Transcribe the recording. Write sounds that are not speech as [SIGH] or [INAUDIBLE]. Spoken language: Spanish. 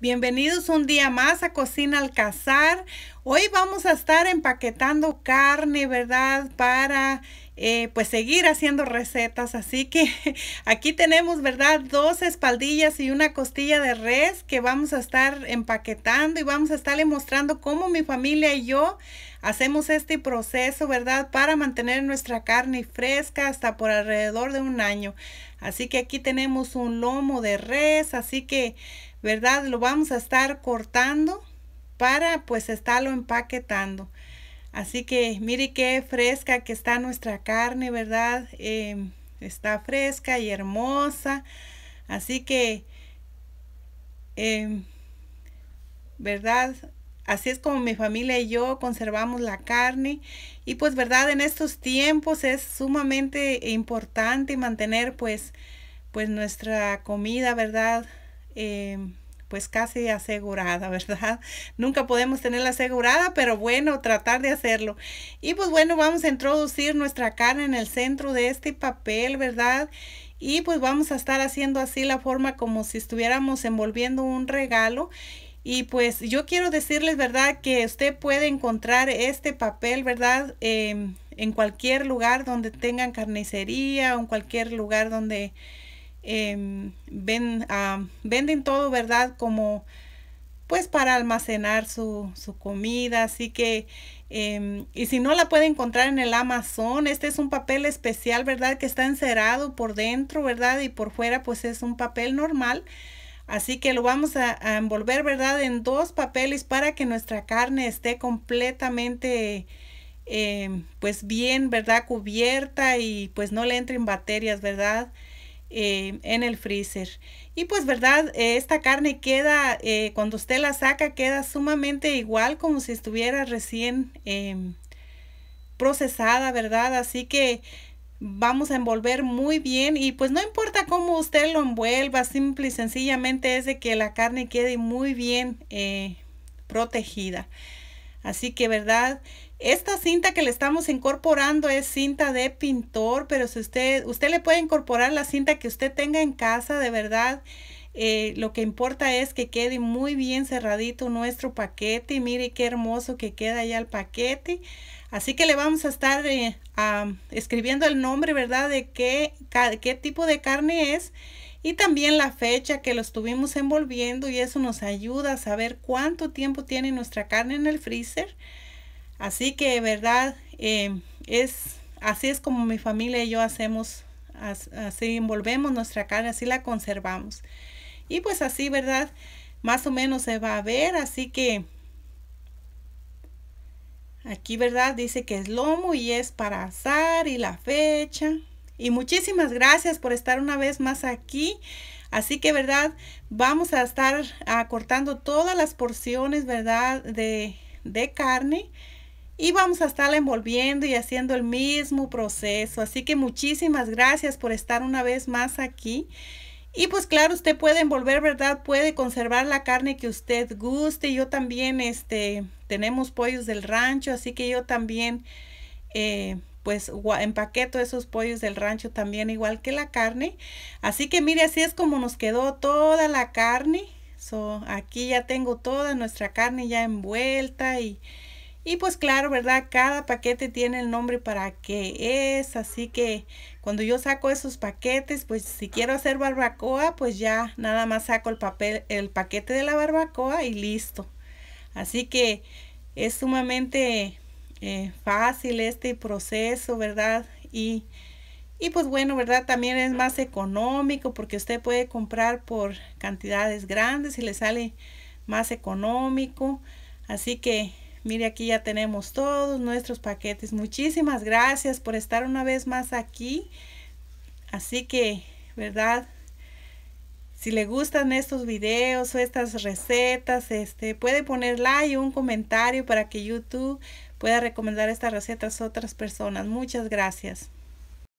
Bienvenidos un día más a Cocina Alcazar. Hoy vamos a estar empaquetando carne, ¿verdad? Para eh, pues seguir haciendo recetas. Así que [LAUGHS] aquí tenemos, ¿verdad? Dos espaldillas y una costilla de res que vamos a estar empaquetando y vamos a estarle mostrando cómo mi familia y yo hacemos este proceso, ¿verdad? Para mantener nuestra carne fresca hasta por alrededor de un año. Así que aquí tenemos un lomo de res, así que, ¿verdad? Lo vamos a estar cortando para pues estarlo empaquetando. Así que mire qué fresca que está nuestra carne, ¿verdad? Em, está fresca y hermosa. Así que, em, ¿verdad? Así es como mi familia y yo conservamos la carne. Y pues, ¿verdad? En estos tiempos es sumamente importante mantener pues, pues nuestra comida, ¿verdad? Em, pues casi asegurada, [LAUGHS] ¿verdad? Nunca podemos tenerla asegurada, pero bueno, tratar de hacerlo. Y pues bueno, vamos a introducir nuestra cara en el centro de este papel, ¿verdad? Y pues vamos a estar haciendo así la forma como si estuviéramos envolviendo un regalo. Y pues yo quiero decirles, ¿verdad? Que usted puede encontrar este papel, ¿verdad? Em, en cualquier lugar donde tengan carnicería o en cualquier lugar donde Em, ah, venden todo, ¿verdad? Como pues para almacenar su, comida, así que, em, y si no la puede encontrar en el Amazon, este es un papel especial, ¿verdad? Que está encerado por dentro, ¿verdad? Y por fuera pues es un papel normal. Así que lo vamos a, envolver, ¿verdad? En dos papeles para que nuestra carne esté completamente em, pues bien, ¿verdad? Cubierta y pues no le entren bacterias, ¿verdad? Eh, en el freezer. Y pues, ¿verdad? Eh, esta carne queda, eh, cuando usted la saca, queda sumamente igual como si estuviera recién em, procesada, ¿verdad? Así que vamos a envolver muy bien y pues no importa cómo usted lo envuelva, simple y sencillamente es de que la carne quede muy bien protegida. Así que, ¿verdad? Esta cinta que le estamos incorporando es cinta de pintor, pero si usted, usted le puede incorporar la cinta que usted tenga en casa, de verdad, eh, lo que importa es que quede muy bien cerradito nuestro paquete. mire qué hermoso que queda ya el paquete. Así que le vamos a estar eh, escribiendo el nombre, ¿verdad? De qué, qué tipo de carne es y también la fecha que lo estuvimos envolviendo y eso nos ayuda a saber cuánto tiempo tiene nuestra carne en el freezer. Así que, verdad, em, es así es como mi familia y yo hacemos, así envolvemos nuestra carne, así la conservamos. Y pues así, verdad, más o menos se va a ver, así que aquí, verdad, dice que es lomo y es para asar y la fecha. Y muchísimas gracias por estar una vez más aquí. Así que, ¿verdad? Vamos a estar ah, cortando todas las porciones, ¿verdad? De, de carne y vamos a estarla envolviendo y haciendo el mismo proceso. Así que muchísimas gracias por estar una vez más aquí. Y pues claro, usted puede envolver, ¿verdad? Puede conservar la carne que usted guste. Yo también, este, tenemos pollos del rancho, así que yo también eh, pues empaqueto esos pollos del rancho también igual que la carne. Así que mire, así es como nos quedó toda la carne. So, aquí ya tengo toda nuestra carne ya envuelta y, y pues claro, ¿verdad? Cada paquete tiene el nombre para qué es, así que cuando yo saco esos paquetes, pues si quiero hacer barbacoa, pues ya nada más saco el papel, el paquete de la barbacoa y listo. Así que es sumamente eh, fácil este proceso, ¿verdad? Y, pues bueno, ¿verdad? También es más económico porque usted puede comprar por cantidades grandes y le sale más económico. Así que mire, aquí ya tenemos todos nuestros paquetes. Muchísimas gracias por estar una vez más aquí. Así que, ¿verdad? Si le gustan estos videos o estas recetas, este, puede poner like un comentario para que YouTube pueda recomendar estas recetas a otras personas. Muchas gracias.